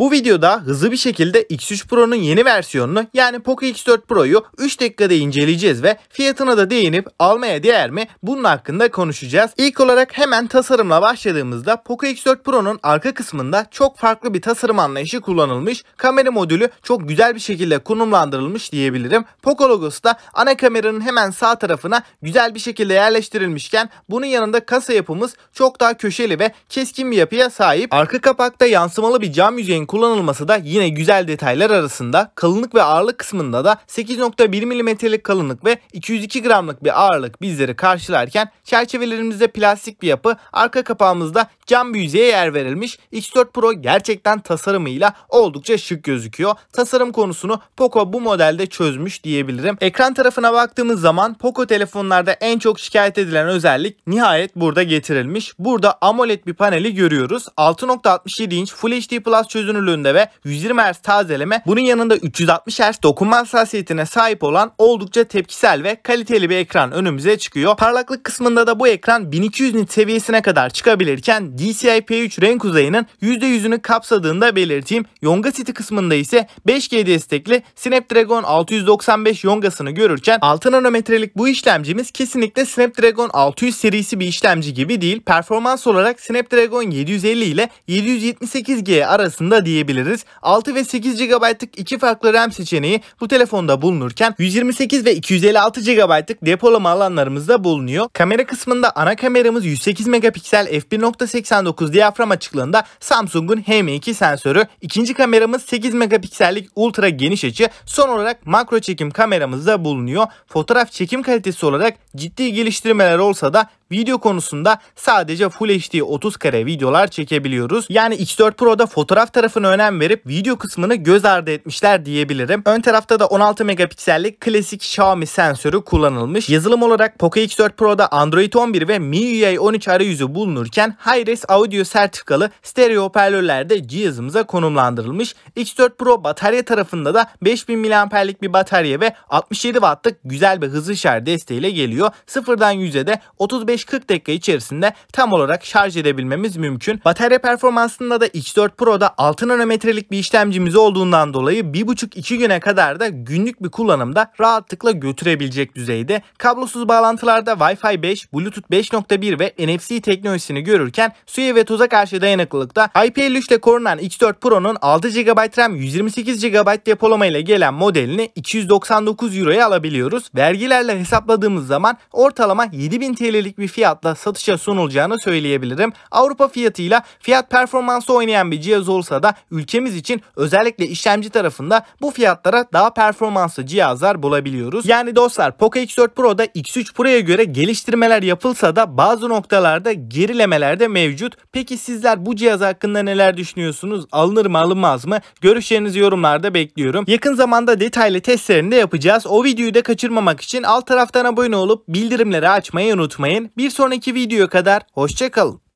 Bu videoda hızlı bir şekilde X3 Pro'nun yeni versiyonunu yani Poco X4 Pro'yu 3 dakikada inceleyeceğiz ve fiyatına da değinip almaya değer mi bunun hakkında konuşacağız. İlk olarak hemen tasarımla başladığımızda Poco X4 Pro'nun arka kısmında çok farklı bir tasarım anlayışı kullanılmış. Kamera modülü çok güzel bir şekilde konumlandırılmış diyebilirim. Poco logosu da ana kameranın hemen sağ tarafına güzel bir şekilde yerleştirilmişken bunun yanında kasa yapımız çok daha köşeli ve keskin bir yapıya sahip. Arka kapakta yansımalı bir cam yüzeyin kullanılması da yine güzel detaylar arasında kalınlık ve ağırlık kısmında da 8.1 mm'lik kalınlık ve 202 gramlık bir ağırlık bizleri karşılarken çerçevelerimizde plastik bir yapı, arka kapağımızda cam bir yüzeye yer verilmiş. X4 Pro gerçekten tasarımıyla oldukça şık gözüküyor. Tasarım konusunu Poco bu modelde çözmüş diyebilirim. Ekran tarafına baktığımız zaman Poco telefonlarda en çok şikayet edilen özellik nihayet burada getirilmiş. Burada AMOLED bir paneli görüyoruz. 6.67 inç Full HD Plus çözünürlüğü çözünürlüğünde ve 120 Hz tazeleme bunun yanında 360 Hz dokunma hassasiyetine sahip olan oldukça tepkisel ve kaliteli bir ekran önümüze çıkıyor. Parlaklık kısmında da bu ekran 1200 nit seviyesine kadar çıkabilirken DCI-P3 renk uzayının %100'ünü kapsadığını da belirteyim. Yonga City kısmında ise 5G destekli Snapdragon 695 Yonga'sını görürken 6 nanometrelik bu işlemcimiz kesinlikle Snapdragon 600 serisi bir işlemci gibi değil. Performans olarak Snapdragon 750 ile 778G arasında diyebiliriz. 6 ve 8 GB'lık iki farklı RAM seçeneği bu telefonda bulunurken 128 ve 256 GB'lık depolama alanlarımızda bulunuyor. Kamera kısmında ana kameramız 108 megapiksel f1.89 diyafram açıklığında Samsung'un HM2 sensörü, ikinci kameramız 8 megapiksellik ultra geniş açı, son olarak makro çekim kameramızda bulunuyor. Fotoğraf çekim kalitesi olarak ciddi geliştirmeler olsa da video konusunda sadece Full HD 30 kare videolar çekebiliyoruz. Yani X4 Pro'da fotoğraf tarafı tarafına önem verip video kısmını göz ardı etmişler diyebilirim. Ön tarafta da 16 megapiksellik klasik Xiaomi sensörü kullanılmış. Yazılım olarak Poco X4 Pro'da Android 11 ve MIUI 13 arayüzü bulunurken Hi-Res Audio sertifikalı stereo hoparlörlerde cihazımıza konumlandırılmış. X4 Pro batarya tarafında da 5000 mAh'lik bir batarya ve 67 wattlık güzel bir hızlı şarj desteğiyle geliyor. Sıfırdan 100'e de 35-40 dakika içerisinde tam olarak şarj edebilmemiz mümkün. Batarya performansında da X4 Pro'da 6 6 nanometrelik bir işlemcimiz olduğundan dolayı 1,5-2 güne kadar da günlük bir kullanımda rahatlıkla götürebilecek düzeyde. Kablosuz bağlantılarda Wi-Fi 5, Bluetooth 5.1 ve NFC teknolojisini görürken suya ve toza karşı dayanıklılıkta IP53 ile korunan X4 Pro'nun 6 GB RAM 128 GB depolama ile gelen modelini 299 Euro'ya alabiliyoruz. Vergilerle hesapladığımız zaman ortalama 7000 TL'lik bir fiyatla satışa sunulacağını söyleyebilirim. Avrupa fiyatıyla fiyat performansı oynayan bir cihaz olsa da aslında ülkemiz için özellikle işlemci tarafında bu fiyatlara daha performanslı cihazlar bulabiliyoruz. Yani dostlar Poco X4 Pro'da X3 Pro'ya göre geliştirmeler yapılsa da bazı noktalarda gerilemeler de mevcut. Peki sizler bu cihaz hakkında neler düşünüyorsunuz? Alınır mı alınmaz mı? Görüşlerinizi yorumlarda bekliyorum. Yakın zamanda detaylı testlerini de yapacağız. O videoyu da kaçırmamak için alt taraftan abone olup bildirimleri açmayı unutmayın. Bir sonraki videoya kadar hoşçakalın.